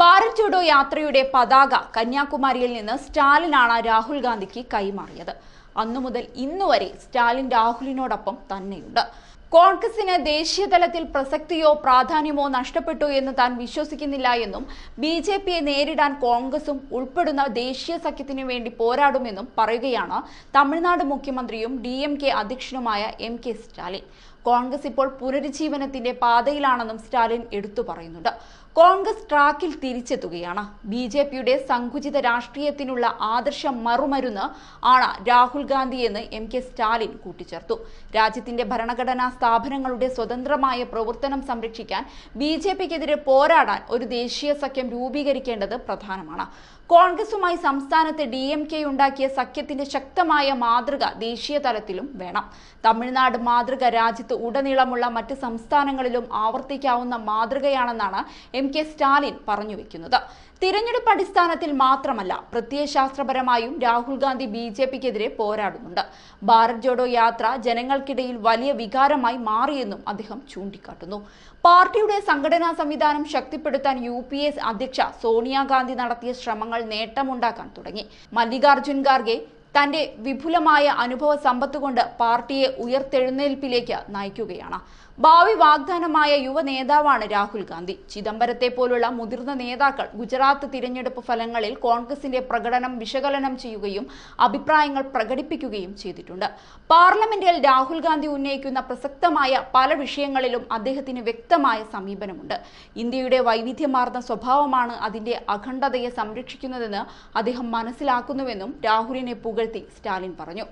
ഭാരത് ജോഡോ യാത്രയുടെ പതാക കന്യാകുമാരിയിൽ നിന്ന് സ്റ്റാലിനാണ് രാഹുൽ ഗാന്ധിക്ക് കൈമാറിയത് അന്നു മുതൽ ഇന്നുവരെ സ്റ്റാലിൻ രാഹുലിനോടൊപ്പം തന്നെയുണ്ട് കോൺഗ്രസിന് ദേശീയതലത്തിൽ പ്രസക്തിയോ പ്രാധാന്യമോ നഷ്ടപ്പെട്ടു എന്ന് താൻ വിശ്വസിക്കുന്നില്ല എന്നും ബി ജെ പിയെ നേരിടാൻ കോൺഗ്രസും ഉൾപ്പെടുന്ന ദേശീയ സഖ്യത്തിനു വേണ്ടി പോരാടുമെന്നും പറയുകയാണ് തമിഴ്നാട് മുഖ്യമന്ത്രിയും ഡി എം കെ അധ്യക്ഷനുമായ എം കെ സ്റ്റാലിൻ കോൺഗ്രസ് ഇപ്പോൾ പുനരുജ്ജീവനത്തിന്റെ പാതയിലാണെന്നും സ്റ്റാലിൻ എടുത്തു പറയുന്നുണ്ട് കോൺഗ്രസ് ട്രാക്കിൽ തിരിച്ചെത്തുകയാണ് ബി ജെ പിയുടെ സങ്കുചിത രാഷ്ട്രീയത്തിനുള്ള ആദർശം മറുമരുന്ന് ആണ് രാഹുൽ എന്ന് എം കെ സ്റ്റാലിൻ കൂട്ടിച്ചേർത്തു രാജ്യത്തിന്റെ ഭരണഘടനാ സ്ഥാപനങ്ങളുടെ സ്വതന്ത്രമായ പ്രവർത്തനം സംരക്ഷിക്കാൻ ബി ജെ പിക്കെതിരെ പോരാടാൻ ഒരു ദേശീയ സഖ്യം രൂപീകരിക്കേണ്ടത് പ്രധാനമാണ് കോൺഗ്രസുമായി സംസ്ഥാനത്ത് ഡി എം കെ ഉണ്ടാക്കിയ സഖ്യത്തിന്റെ ശക്തമായ മാതൃക ദേശീയ തലത്തിലും വേണം തമിഴ്നാട് മാതൃക രാജ്യത്ത് ഉടനീളമുള്ള മറ്റ് സംസ്ഥാനങ്ങളിലും ആവർത്തിക്കാവുന്ന മാതൃകയാണെന്നാണ് എം കെ സ്റ്റാലിൻ പറഞ്ഞു വെക്കുന്നത് തിരഞ്ഞെടുപ്പ് അടിസ്ഥാനത്തിൽ മാത്രമല്ല പ്രത്യയശാസ്ത്രപരമായും രാഹുൽ ഗാന്ധി ബി ജെ പിക്കെതിരെ പോരാടുന്നുണ്ട് ഭാരത് ജോഡോ യാത്ര ജനങ്ങൾക്കിടയിൽ വലിയ വികാരമായി മാറിയെന്നും അദ്ദേഹം ചൂണ്ടിക്കാട്ടുന്നു പാർട്ടിയുടെ സംഘടനാ സംവിധാനം ശക്തിപ്പെടുത്താൻ യു പി എ അധ്യക്ഷ സോണിയാഗാന്ധി നടത്തിയ ശ്രമങ്ങൾ നേട്ടമുണ്ടാക്കാൻ തുടങ്ങി മല്ലികാർജുൻ ഖാർഗെ തന്റെ വിപുലമായ അനുഭവ സമ്പത്ത് കൊണ്ട് പാർട്ടിയെ ഉയർത്തെഴുന്നേൽപ്പിലേക്ക് നയിക്കുകയാണ് ഭാവി വാഗ്ദാനമായ യുവ നേതാവാണ് രാഹുൽ ഗാന്ധി ചിദംബരത്തെ പോലുള്ള മുതിർന്ന നേതാക്കൾ ഗുജറാത്ത് തിരഞ്ഞെടുപ്പ് ഫലങ്ങളിൽ കോൺഗ്രസിന്റെ പ്രകടനം വിശകലനം ചെയ്യുകയും അഭിപ്രായങ്ങൾ പ്രകടിപ്പിക്കുകയും ചെയ്തിട്ടുണ്ട് പാർലമെന്റിൽ രാഹുൽ ഗാന്ധി ഉന്നയിക്കുന്ന പ്രസക്തമായ പല വിഷയങ്ങളിലും അദ്ദേഹത്തിന് വ്യക്തമായ സമീപനമുണ്ട് ഇന്ത്യയുടെ വൈവിധ്യമാർന്ന സ്വഭാവമാണ് അതിന്റെ അഖണ്ഡതയെ സംരക്ഷിക്കുന്നതെന്ന് അദ്ദേഹം മനസ്സിലാക്കുന്നുവെന്നും രാഹുലിനെ പുകഴ്ത്തി സ്റ്റാലിൻ പറഞ്ഞു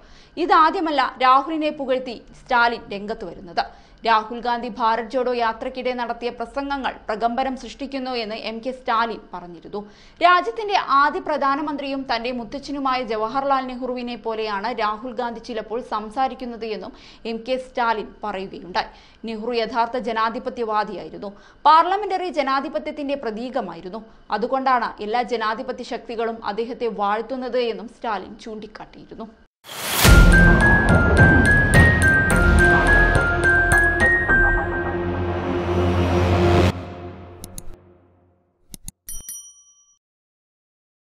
ഇതാദ്യമല്ല രാഹുലിനെ പുകഴ്ത്തി സ്റ്റാലിൻ രംഗത്ത് വരുന്നത് രാഹുൽ രാഹുൽഗാന്ധി ഗാന്ധി ഭാരത് ജോഡോ യാത്രയ്ക്കിടെ നടത്തിയ പ്രസംഗങ്ങൾ പ്രകമ്പനം സൃഷ്ടിക്കുന്നു എന്ന് എം കെ സ്റ്റാലിൻ പറഞ്ഞിരുന്നു രാജ്യത്തിന്റെ ആദ്യ പ്രധാനമന്ത്രിയും തന്റെ മുത്തച്ഛനുമായ ജവഹർലാൽ നെഹ്റുവിനെ പോലെയാണ് രാഹുൽ ഗാന്ധി ചിലപ്പോൾ സംസാരിക്കുന്നത് എന്നും എം കെ സ്റ്റാലിൻ പറയുകയുണ്ടായി നെഹ്റു യഥാർത്ഥ ജനാധിപത്യവാദിയായിരുന്നു പാർലമെന്ററി ജനാധിപത്യത്തിന്റെ പ്രതീകമായിരുന്നു അതുകൊണ്ടാണ് എല്ലാ ജനാധിപത്യ ശക്തികളും അദ്ദേഹത്തെ വാഴ്ത്തുന്നത് എന്നും സ്റ്റാലിൻ ചൂണ്ടിക്കാട്ടിയിരുന്നു